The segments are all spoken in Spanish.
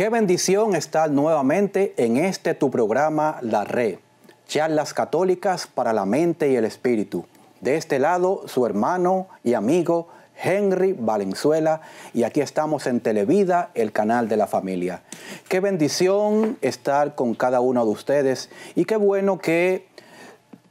Qué bendición estar nuevamente en este tu programa La Red, charlas católicas para la mente y el espíritu. De este lado, su hermano y amigo Henry Valenzuela y aquí estamos en Televida, el canal de la familia. Qué bendición estar con cada uno de ustedes y qué bueno que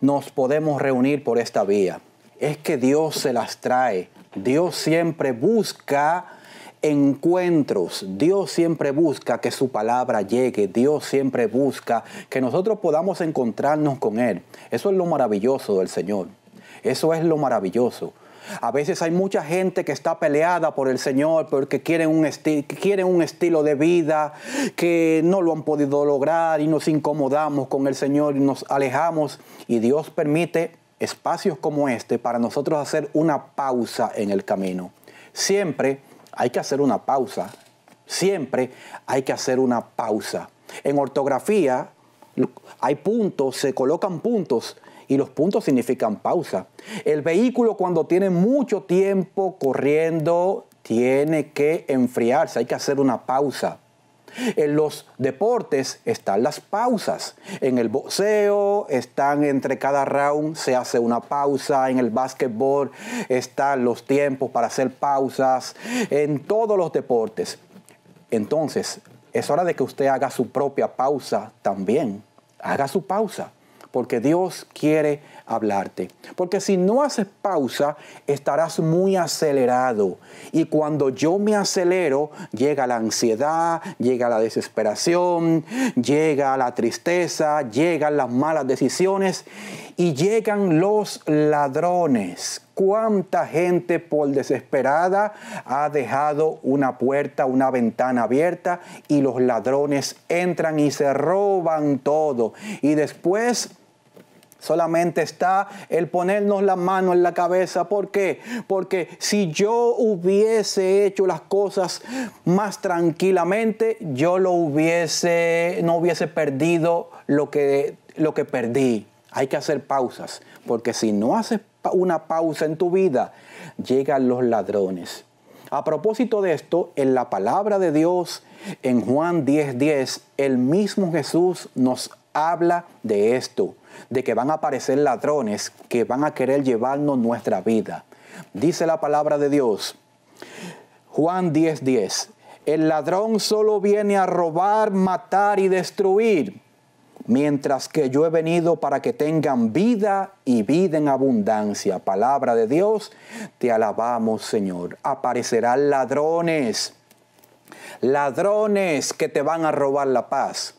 nos podemos reunir por esta vía. Es que Dios se las trae. Dios siempre busca encuentros. Dios siempre busca que su palabra llegue. Dios siempre busca que nosotros podamos encontrarnos con Él. Eso es lo maravilloso del Señor. Eso es lo maravilloso. A veces hay mucha gente que está peleada por el Señor porque quieren un, un estilo de vida que no lo han podido lograr y nos incomodamos con el Señor y nos alejamos. Y Dios permite espacios como este para nosotros hacer una pausa en el camino. Siempre hay que hacer una pausa. Siempre hay que hacer una pausa. En ortografía hay puntos, se colocan puntos y los puntos significan pausa. El vehículo cuando tiene mucho tiempo corriendo tiene que enfriarse, hay que hacer una pausa. En los deportes están las pausas. En el boxeo están entre cada round se hace una pausa. En el básquetbol están los tiempos para hacer pausas. En todos los deportes. Entonces, es hora de que usted haga su propia pausa también. Haga su pausa porque Dios quiere hablarte. Porque si no haces pausa, estarás muy acelerado. Y cuando yo me acelero, llega la ansiedad, llega la desesperación, llega la tristeza, llegan las malas decisiones y llegan los ladrones. ¿Cuánta gente por desesperada ha dejado una puerta, una ventana abierta y los ladrones entran y se roban todo? Y después Solamente está el ponernos la mano en la cabeza. ¿Por qué? Porque si yo hubiese hecho las cosas más tranquilamente, yo lo hubiese, no hubiese perdido lo que, lo que perdí. Hay que hacer pausas, porque si no haces una pausa en tu vida, llegan los ladrones. A propósito de esto, en la palabra de Dios, en Juan 10:10, el mismo Jesús nos habla de esto de que van a aparecer ladrones que van a querer llevarnos nuestra vida. Dice la palabra de Dios, Juan 10:10, 10, el ladrón solo viene a robar, matar y destruir, mientras que yo he venido para que tengan vida y vida en abundancia. Palabra de Dios, te alabamos Señor. Aparecerán ladrones, ladrones que te van a robar la paz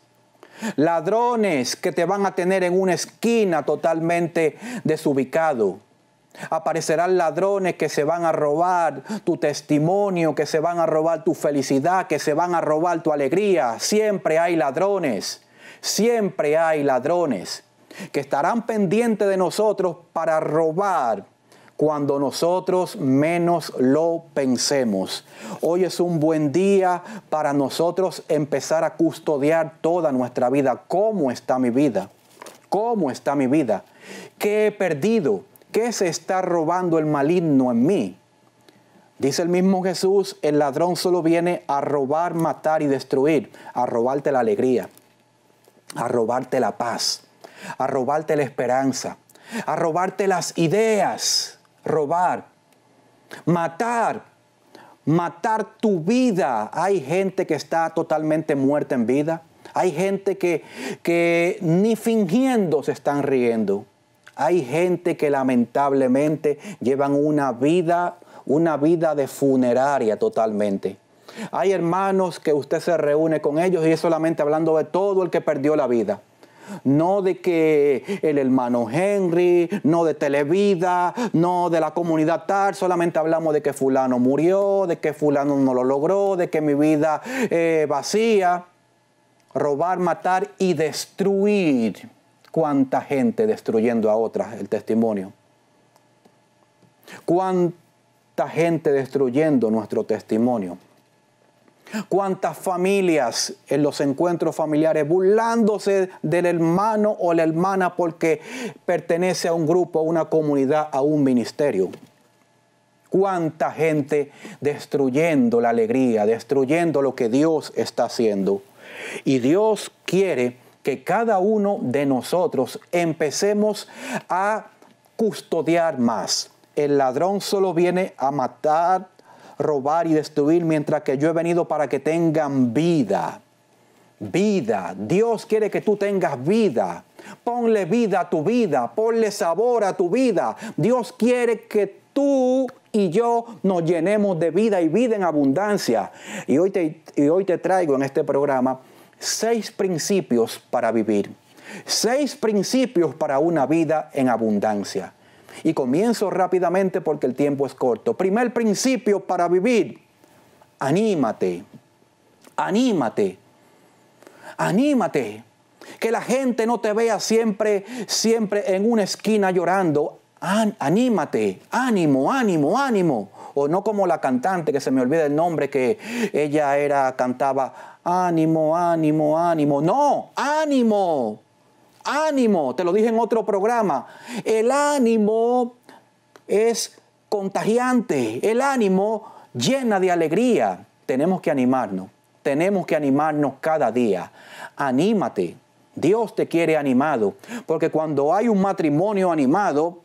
ladrones que te van a tener en una esquina totalmente desubicado. Aparecerán ladrones que se van a robar tu testimonio, que se van a robar tu felicidad, que se van a robar tu alegría. Siempre hay ladrones, siempre hay ladrones que estarán pendientes de nosotros para robar cuando nosotros menos lo pensemos. Hoy es un buen día para nosotros empezar a custodiar toda nuestra vida. ¿Cómo está mi vida? ¿Cómo está mi vida? ¿Qué he perdido? ¿Qué se está robando el maligno en mí? Dice el mismo Jesús, el ladrón solo viene a robar, matar y destruir, a robarte la alegría, a robarte la paz, a robarte la esperanza, a robarte las ideas robar, matar, matar tu vida. Hay gente que está totalmente muerta en vida. Hay gente que, que ni fingiendo se están riendo. Hay gente que lamentablemente llevan una vida, una vida de funeraria totalmente. Hay hermanos que usted se reúne con ellos y es solamente hablando de todo el que perdió la vida no de que el hermano Henry, no de Televida, no de la comunidad tal, solamente hablamos de que fulano murió, de que fulano no lo logró, de que mi vida eh, vacía. Robar, matar y destruir. Cuánta gente destruyendo a otras el testimonio. Cuánta gente destruyendo nuestro testimonio. Cuántas familias en los encuentros familiares burlándose del hermano o la hermana porque pertenece a un grupo, a una comunidad, a un ministerio. Cuánta gente destruyendo la alegría, destruyendo lo que Dios está haciendo. Y Dios quiere que cada uno de nosotros empecemos a custodiar más. El ladrón solo viene a matar, robar y destruir, mientras que yo he venido para que tengan vida. Vida. Dios quiere que tú tengas vida. Ponle vida a tu vida. Ponle sabor a tu vida. Dios quiere que tú y yo nos llenemos de vida y vida en abundancia. Y hoy te, y hoy te traigo en este programa seis principios para vivir. Seis principios para una vida en abundancia. Y comienzo rápidamente porque el tiempo es corto. Primer principio para vivir. Anímate. Anímate. Anímate. Que la gente no te vea siempre, siempre en una esquina llorando. anímate, ánimo, ánimo, ánimo. O no como la cantante que se me olvida el nombre que ella era cantaba ánimo, ánimo, ánimo. No, ánimo. Ánimo, te lo dije en otro programa. El ánimo es contagiante, el ánimo llena de alegría. Tenemos que animarnos, tenemos que animarnos cada día. Anímate, Dios te quiere animado, porque cuando hay un matrimonio animado,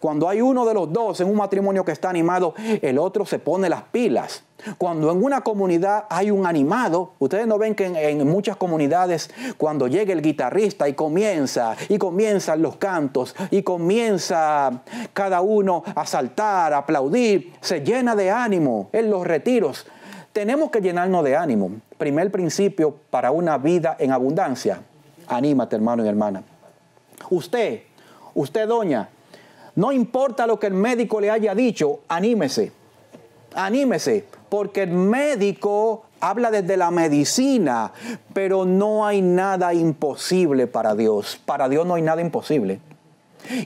cuando hay uno de los dos en un matrimonio que está animado, el otro se pone las pilas. Cuando en una comunidad hay un animado, ustedes no ven que en, muchas comunidades cuando llega el guitarrista y comienza, y comienzan los cantos, y comienza cada uno a saltar, a aplaudir, se llena de ánimo en los retiros. Tenemos que llenarnos de ánimo. Primer principio para una vida en abundancia. Anímate hermano y hermana. Usted, usted doña, no importa lo que el médico le haya dicho, anímese, anímese, porque el médico habla desde la medicina, pero no hay nada imposible para Dios. Para Dios no hay nada imposible.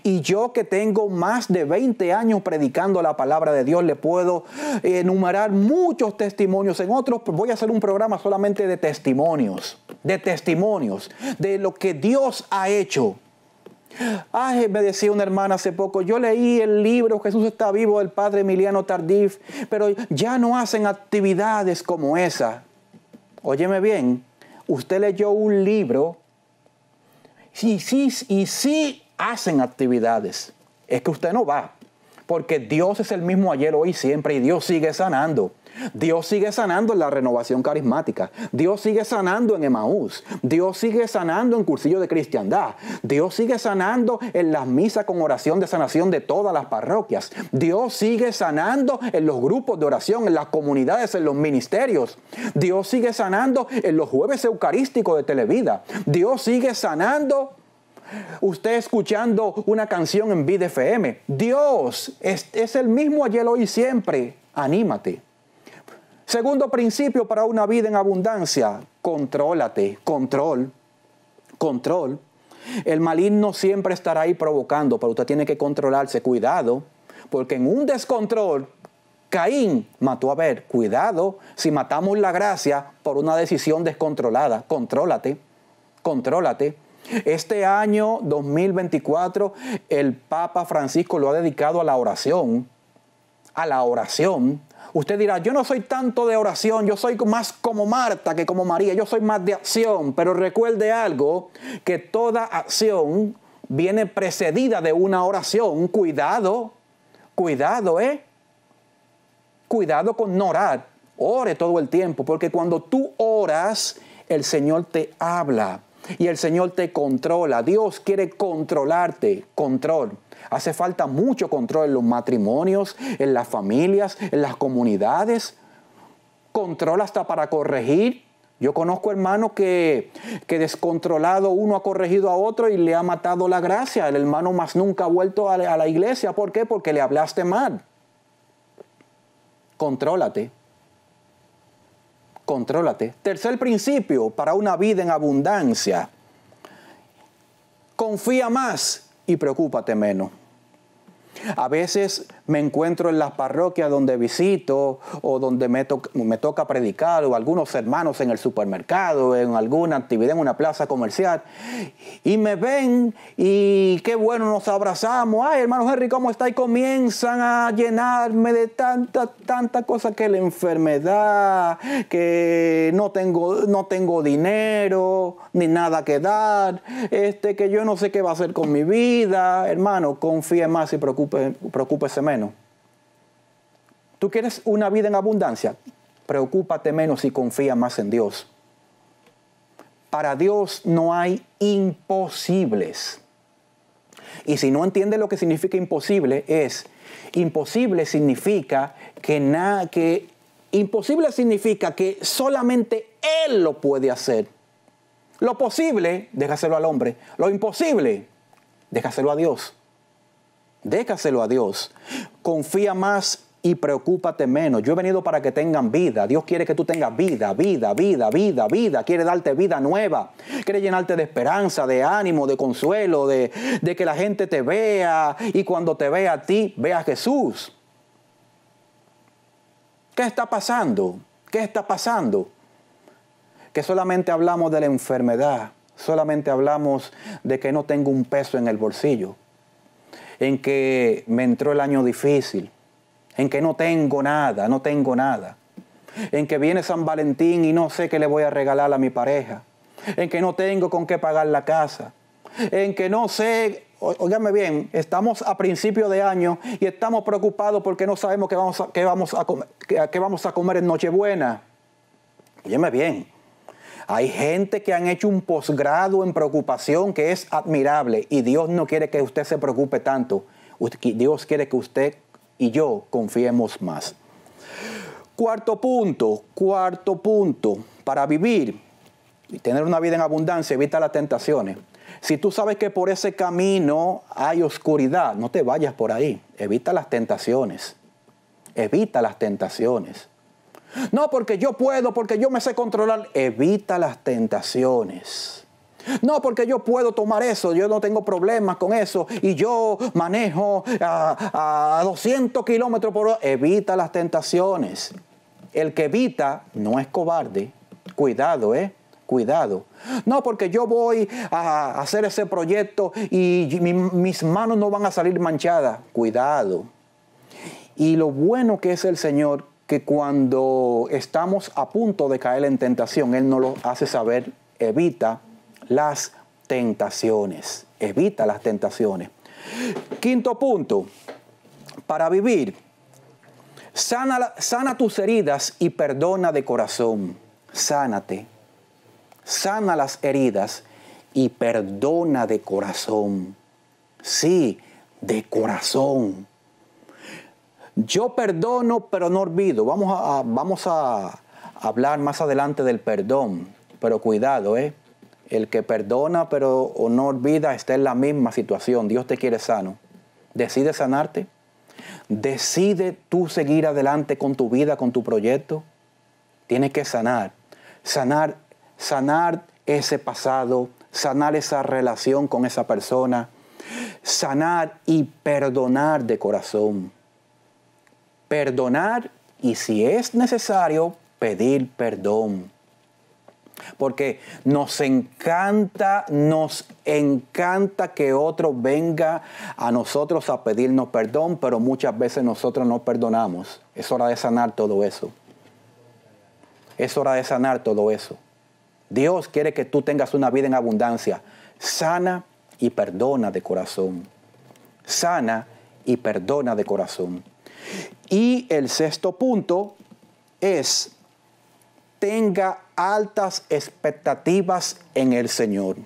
Y yo que tengo más de 20 años predicando la palabra de Dios, le puedo enumerar muchos testimonios. En otros voy a hacer un programa solamente de testimonios, de testimonios, de lo que Dios ha hecho. Ay, me decía una hermana hace poco, yo leí el libro Jesús está vivo del padre Emiliano Tardif, pero ya no hacen actividades como esa. Óyeme bien, usted leyó un libro y sí, y sí hacen actividades. Es que usted no va, porque Dios es el mismo ayer, hoy, siempre, y Dios sigue sanando. Dios sigue sanando en la renovación carismática. Dios sigue sanando en Emaús. Dios sigue sanando en cursillo de cristiandad. Dios sigue sanando en las misas con oración de sanación de todas las parroquias. Dios sigue sanando en los grupos de oración, en las comunidades, en los ministerios. Dios sigue sanando en los jueves eucarísticos de Televida. Dios sigue sanando usted escuchando una canción en Vida FM. Dios es, es el mismo ayer, hoy y siempre. Anímate. Segundo principio para una vida en abundancia, contrólate, control, control. El maligno siempre estará ahí provocando, pero usted tiene que controlarse, cuidado, porque en un descontrol, Caín mató a ver, cuidado si matamos la gracia por una decisión descontrolada, contrólate, contrólate. Este año 2024 el Papa Francisco lo ha dedicado a la oración, a la oración, Usted dirá, yo no soy tanto de oración, yo soy más como Marta que como María, yo soy más de acción, pero recuerde algo, que toda acción viene precedida de una oración. Cuidado, cuidado, ¿eh? Cuidado con no orar. Ore todo el tiempo, porque cuando tú oras, el Señor te habla y el Señor te controla. Dios quiere controlarte, control. Hace falta mucho control en los matrimonios, en las familias, en las comunidades. Control hasta para corregir. Yo conozco hermanos que, que descontrolado uno ha corregido a otro y le ha matado la gracia. El hermano más nunca ha vuelto a la iglesia. ¿Por qué? Porque le hablaste mal. Contrólate. Contrólate. Tercer principio para una vida en abundancia. Confía más y preocúpate menos. A veces me encuentro en las parroquias donde visito o donde me, toca predicar o algunos hermanos en el supermercado, en alguna actividad, en una plaza comercial, y me ven y qué bueno nos abrazamos, ay hermano Henry, ¿cómo está? Y comienzan a llenarme de tanta, tanta cosa que la enfermedad, que no tengo, no tengo dinero, ni nada que dar, este, que yo no sé qué va a hacer con mi vida, hermano, confíe más y preocúpese, preocúpese ¿Tú quieres una vida en abundancia? Preocúpate menos y confía más en Dios. Para Dios no hay imposibles. Y si no entiendes lo que significa imposible, es imposible significa que nada, que imposible significa que solamente Él lo puede hacer. Lo posible, déjaselo al hombre. Lo imposible, déjaselo a Dios. Déjaselo a Dios. Confía más y preocúpate menos. Yo he venido para que tengan vida. Dios quiere que tú tengas vida, vida, vida, vida, vida. Quiere darte vida nueva. Quiere llenarte de esperanza, de ánimo, de consuelo, de, de que la gente te vea y cuando te vea a ti, vea a Jesús. ¿Qué está pasando? ¿Qué está pasando? Que solamente hablamos de la enfermedad, solamente hablamos de que no tengo un peso en el bolsillo, en que me entró el año difícil, en que no tengo nada, no tengo nada, en que viene San Valentín y no sé qué le voy a regalar a mi pareja, en que no tengo con qué pagar la casa, en que no sé, óyeme bien, estamos a principio de año y estamos preocupados porque no sabemos qué vamos a, qué vamos a, comer, qué vamos a comer en Nochebuena. Óyeme bien, hay gente que han hecho un posgrado en preocupación que es admirable y Dios no quiere que usted se preocupe tanto. Dios quiere que usted y yo confiemos más. Cuarto punto, cuarto punto, para vivir y tener una vida en abundancia, evita las tentaciones. Si tú sabes que por ese camino hay oscuridad, no te vayas por ahí, evita las tentaciones, evita las tentaciones. No porque yo puedo, porque yo me sé controlar. Evita las tentaciones. No porque yo puedo tomar eso, yo no tengo problemas con eso y yo manejo a, 200 kilómetros por hora. Evita las tentaciones. El que evita no es cobarde. Cuidado, ¿eh? Cuidado. No porque yo voy a hacer ese proyecto y mis manos no van a salir manchadas. Cuidado. Y lo bueno que es el Señor que cuando estamos a punto de caer en tentación, Él nos lo hace saber, evita las tentaciones, evita las tentaciones. Quinto punto, para vivir, sana, sana tus heridas y perdona de corazón, sánate, sana las heridas y perdona de corazón, sí, de corazón. Yo perdono, pero no olvido. Vamos a, vamos a hablar más adelante del perdón, pero cuidado, ¿eh? El que perdona pero no olvida está en la misma situación. Dios te quiere sano. Decide sanarte. Decide tú seguir adelante con tu vida, con tu proyecto. Tienes que sanar. Sanar, sanar ese pasado, sanar esa relación con esa persona, sanar y perdonar de corazón perdonar y si es necesario, pedir perdón. Porque nos encanta, nos encanta que otro venga a nosotros a pedirnos perdón, pero muchas veces nosotros no perdonamos. Es hora de sanar todo eso. Es hora de sanar todo eso. Dios quiere que tú tengas una vida en abundancia. Sana y perdona de corazón. Sana y perdona de corazón. Y el sexto punto es, tenga altas expectativas en el Señor.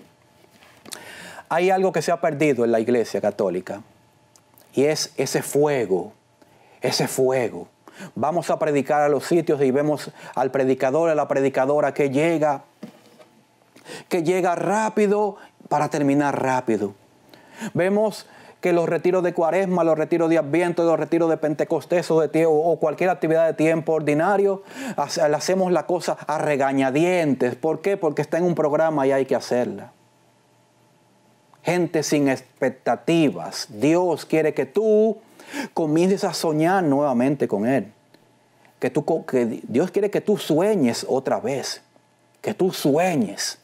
Hay algo que se ha perdido en la Iglesia Católica y es ese fuego, ese fuego. Vamos a predicar a los sitios y vemos al predicador, a la predicadora que llega, que llega rápido para terminar rápido. Vemos que los retiros de cuaresma, los retiros de adviento, los retiros de pentecostés o, de, o cualquier actividad de tiempo ordinario, hacemos la cosa a regañadientes. ¿Por qué? Porque está en un programa y hay que hacerla. Gente sin expectativas. Dios quiere que tú comiences a soñar nuevamente con Él. Que, tú, que Dios quiere que tú sueñes otra vez. Que tú sueñes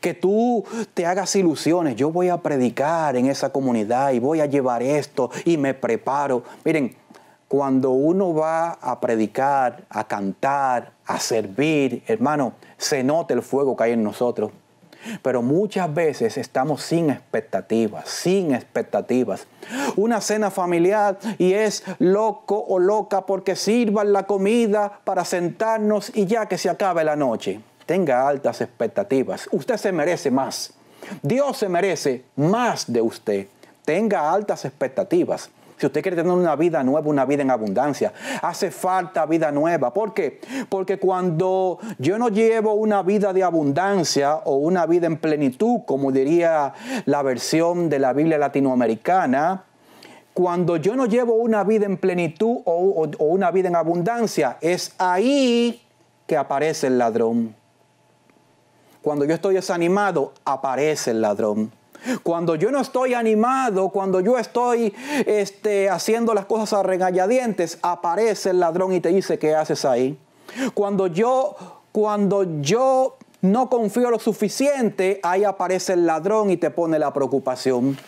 que tú te hagas ilusiones. Yo voy a predicar en esa comunidad y voy a llevar esto y me preparo. Miren, cuando uno va a predicar, a cantar, a servir, hermano, se nota el fuego que hay en nosotros. Pero muchas veces estamos sin expectativas, sin expectativas. Una cena familiar y es loco o loca porque sirvan la comida para sentarnos y ya que se acabe la noche tenga altas expectativas. Usted se merece más. Dios se merece más de usted. Tenga altas expectativas. Si usted quiere tener una vida nueva, una vida en abundancia, hace falta vida nueva. ¿Por qué? Porque cuando yo no llevo una vida de abundancia o una vida en plenitud, como diría la versión de la Biblia latinoamericana, cuando yo no llevo una vida en plenitud o, o una vida en abundancia, es ahí que aparece el ladrón. Cuando yo estoy desanimado, aparece el ladrón. Cuando yo no estoy animado, cuando yo estoy este, haciendo las cosas a aparece el ladrón y te dice, ¿qué haces ahí? Cuando yo, cuando yo no confío lo suficiente, ahí aparece el ladrón y te pone la preocupación.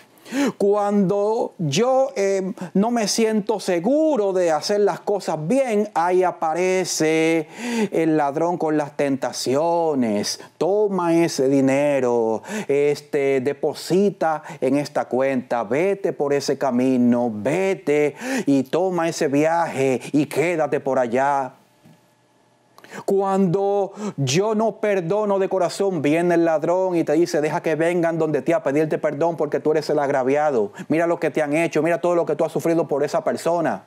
Cuando yo em, no me siento seguro de hacer las cosas bien, ahí aparece el ladrón con las tentaciones. Toma ese dinero, este, deposita en esta cuenta, vete por ese camino, vete y toma ese viaje y quédate por allá. Cuando yo no perdono de corazón, viene el ladrón y te dice, deja que vengan donde te a pedirte perdón porque tú eres el agraviado. Mira lo que te han hecho, mira todo lo que tú has sufrido por esa persona.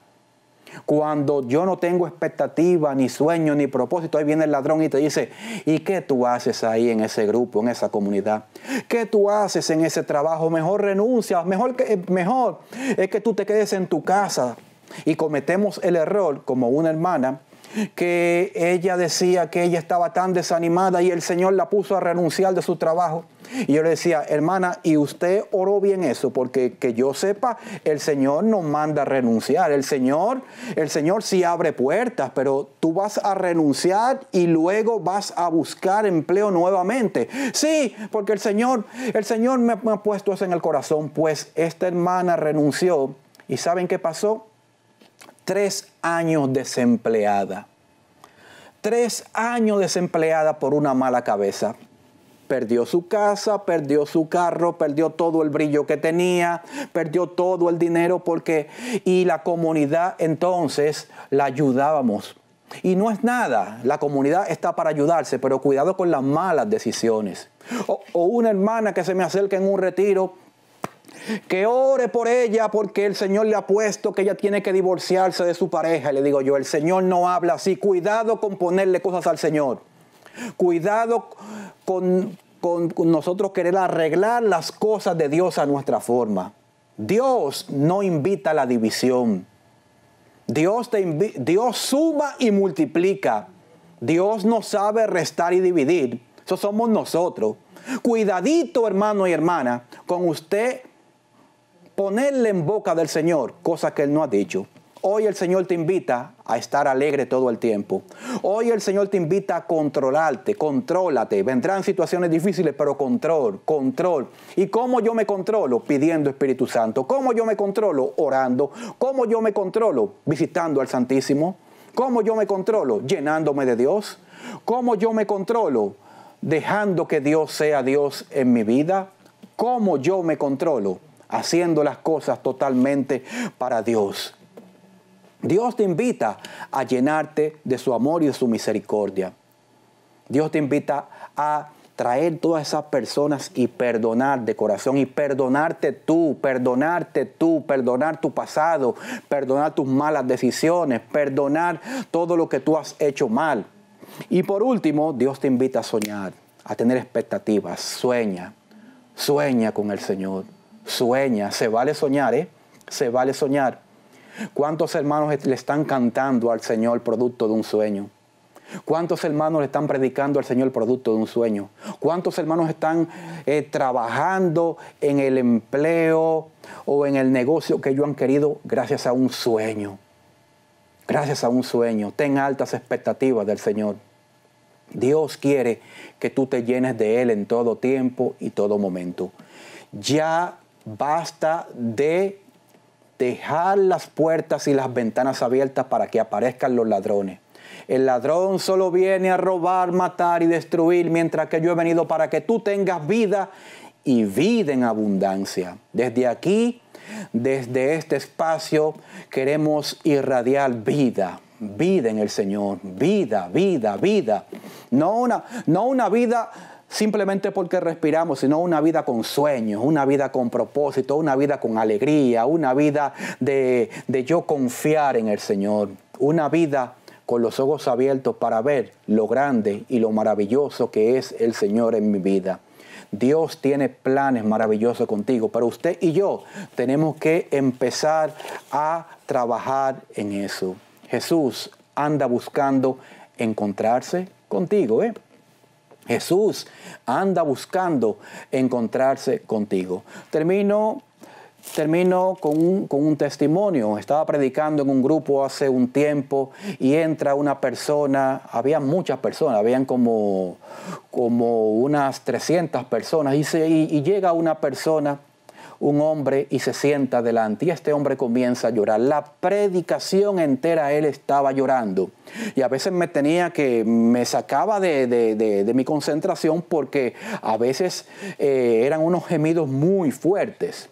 Cuando yo no tengo expectativa, ni sueño, ni propósito, ahí viene el ladrón y te dice, ¿y qué tú haces ahí en ese grupo, en esa comunidad? ¿Qué tú haces en ese trabajo? Mejor renuncias, mejor, que, eh, mejor es que tú te quedes en tu casa. Y cometemos el error, como una hermana, que ella decía que ella estaba tan desanimada y el Señor la puso a renunciar de su trabajo. Y yo le decía, hermana, ¿y usted oró bien eso? Porque que yo sepa, el Señor nos manda a renunciar. El Señor, el Señor sí abre puertas, pero tú vas a renunciar y luego vas a buscar empleo nuevamente. Sí, porque el Señor, el Señor me, ha puesto eso en el corazón. Pues esta hermana renunció. ¿Y saben qué pasó? tres años desempleada. Tres años desempleada por una mala cabeza. Perdió su casa, perdió su carro, perdió todo el brillo que tenía, perdió todo el dinero porque... Y la comunidad entonces la ayudábamos. Y no es nada, la comunidad está para ayudarse, pero cuidado con las malas decisiones. O, o una hermana que se me acerca en un retiro que ore por ella porque el Señor le ha puesto que ella tiene que divorciarse de su pareja. le digo yo, el Señor no habla así. Cuidado con ponerle cosas al Señor. Cuidado con, nosotros querer arreglar las cosas de Dios a nuestra forma. Dios no invita a la división. Dios, te Dios suma y multiplica. Dios no sabe restar y dividir. Eso somos nosotros. Cuidadito, hermano y hermana, con usted ponerle en boca del Señor cosas que Él no ha dicho. Hoy el Señor te invita a estar alegre todo el tiempo. Hoy el Señor te invita a controlarte, contrólate. Vendrán situaciones difíciles, pero control, control. ¿Y cómo yo me controlo? Pidiendo Espíritu Santo. ¿Cómo yo me controlo? Orando. ¿Cómo yo me controlo? Visitando al Santísimo. ¿Cómo yo me controlo? Llenándome de Dios. ¿Cómo yo me controlo? Dejando que Dios sea Dios en mi vida. ¿Cómo yo me controlo? haciendo las cosas totalmente para Dios. Dios te invita a llenarte de su amor y de su misericordia. Dios te invita a traer todas esas personas y perdonar de corazón y perdonarte tú, perdonarte tú, perdonar tu pasado, perdonar tus malas decisiones, perdonar todo lo que tú has hecho mal. Y por último, Dios te invita a soñar, a tener expectativas, sueña, sueña con el Señor. Sueña, se vale soñar, ¿eh? Se vale soñar. ¿Cuántos hermanos le están cantando al Señor producto de un sueño? ¿Cuántos hermanos le están predicando al Señor producto de un sueño? ¿Cuántos hermanos están eh, trabajando en el empleo o en el negocio que ellos han querido gracias a un sueño? Gracias a un sueño. Ten altas expectativas del Señor. Dios quiere que tú te llenes de Él en todo tiempo y todo momento. Ya Basta de dejar las puertas y las ventanas abiertas para que aparezcan los ladrones. El ladrón solo viene a robar, matar y destruir, mientras que yo he venido para que tú tengas vida y vida en abundancia. Desde aquí, desde este espacio, queremos irradiar vida, vida en el Señor, vida, vida, vida. No una, no una vida simplemente porque respiramos, sino una vida con sueños, una vida con propósito, una vida con alegría, una vida de, de yo confiar en el Señor, una vida con los ojos abiertos para ver lo grande y lo maravilloso que es el Señor en mi vida. Dios tiene planes maravillosos contigo, pero usted y yo tenemos que empezar a trabajar en eso. Jesús anda buscando encontrarse contigo, ¿eh? Jesús anda buscando encontrarse contigo. Termino, termino con, un, testimonio. Estaba predicando en un grupo hace un tiempo y entra una persona, había muchas personas, habían como, como unas 300 personas y, y llega una persona un hombre y se sienta delante. Y este hombre comienza a llorar. La predicación entera él estaba llorando. Y a veces me tenía que, me sacaba de, mi concentración porque a veces eh, eran unos gemidos muy fuertes.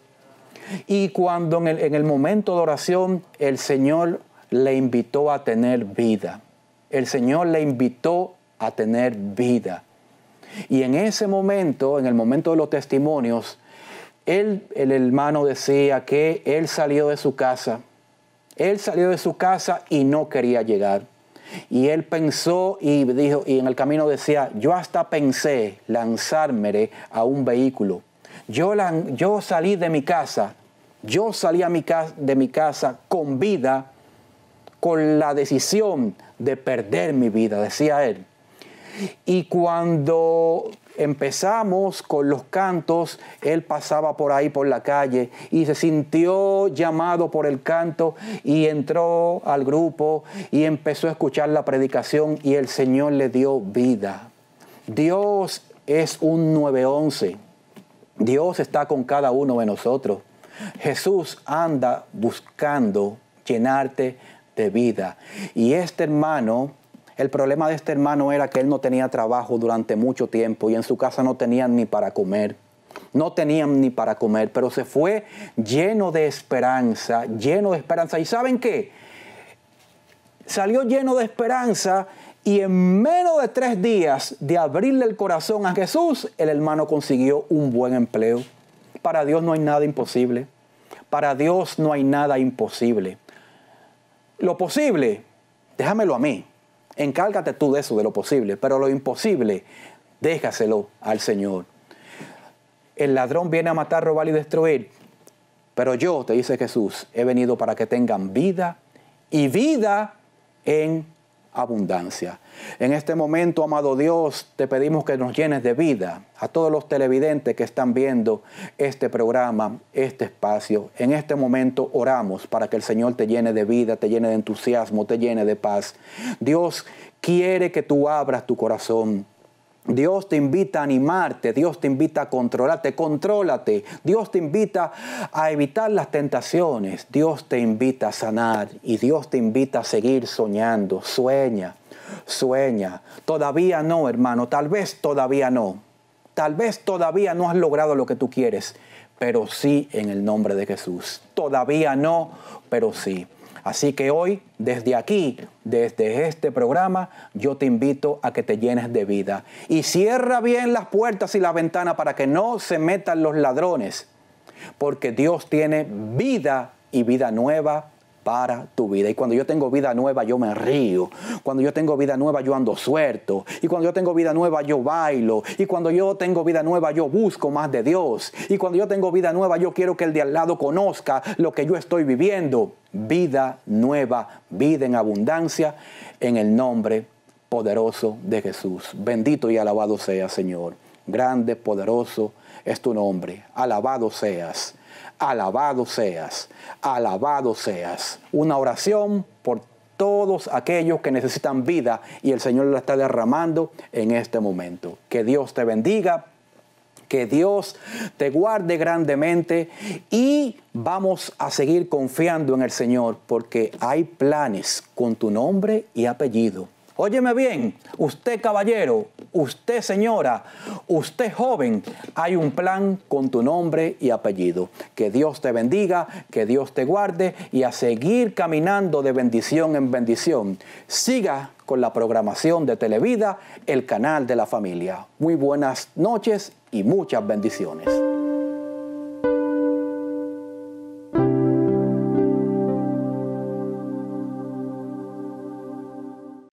Y cuando en el, en el momento de oración el Señor le invitó a tener vida. El Señor le invitó a tener vida. Y en ese momento, en el momento de los testimonios, el hermano decía que él salió de su casa. Él salió de su casa y no quería llegar. Y él pensó y dijo, y en el camino decía, yo hasta pensé lanzarme a un vehículo. Yo, yo salí de mi casa, yo salí a mi de mi casa con vida, con la decisión de perder mi vida, decía él. Y cuando empezamos con los cantos, él pasaba por ahí por la calle y se sintió llamado por el canto y entró al grupo y empezó a escuchar la predicación y el Señor le dio vida. Dios es un 911. Dios está con cada uno de nosotros. Jesús anda buscando llenarte de vida. Y este hermano el problema de este hermano era que él no tenía trabajo durante mucho tiempo y en su casa no tenían ni para comer. No tenían ni para comer, pero se fue lleno de esperanza, lleno de esperanza. ¿Y saben qué? Salió lleno de esperanza y en menos de tres días de abrirle el corazón a Jesús, el hermano consiguió un buen empleo. Para Dios no hay nada imposible. Para Dios no hay nada imposible. Lo posible, déjamelo a mí. Encárgate tú de eso, de lo posible, pero lo imposible, déjaselo al Señor. El ladrón viene a matar, robar y destruir, pero yo, te dice Jesús, he venido para que tengan vida y vida en abundancia. En este momento, amado Dios, te pedimos que nos llenes de vida a todos los televidentes que están viendo este programa, este espacio. En este momento oramos para que el Señor te llene de vida, te llene de entusiasmo, te llene de paz. Dios quiere que tú abras tu corazón Dios te invita a animarte, Dios te invita a controlarte, contrólate. Dios te invita a evitar las tentaciones, Dios te invita a sanar y Dios te invita a seguir soñando. Sueña, sueña. Todavía no, hermano, tal vez todavía no. Tal vez todavía no has logrado lo que tú quieres, pero sí en el nombre de Jesús. Todavía no, pero sí. Así que hoy, desde aquí, desde este programa, yo te invito a que te llenes de vida. Y cierra bien las puertas y la ventana para que no se metan los ladrones, porque Dios tiene vida y vida nueva para tu vida. Y cuando yo tengo vida nueva, yo me río. Cuando yo tengo vida nueva, yo ando suerto Y cuando yo tengo vida nueva, yo bailo. Y cuando yo tengo vida nueva, yo busco más de Dios. Y cuando yo tengo vida nueva, yo quiero que el de al lado conozca lo que yo estoy viviendo. Vida nueva, vida en abundancia, en el nombre poderoso de Jesús. Bendito y alabado sea, Señor. Grande, poderoso es tu nombre. Alabado seas alabado seas, alabado seas. Una oración por todos aquellos que necesitan vida y el Señor la está derramando en este momento. Que Dios te bendiga, que Dios te guarde grandemente y vamos a seguir confiando en el Señor porque hay planes con tu nombre y apellido Óyeme bien, usted caballero, usted señora, usted joven, hay un plan con tu nombre y apellido. Que Dios te bendiga, que Dios te guarde y a seguir caminando de bendición en bendición. Siga con la programación de Televida, el canal de la familia. Muy buenas noches y muchas bendiciones.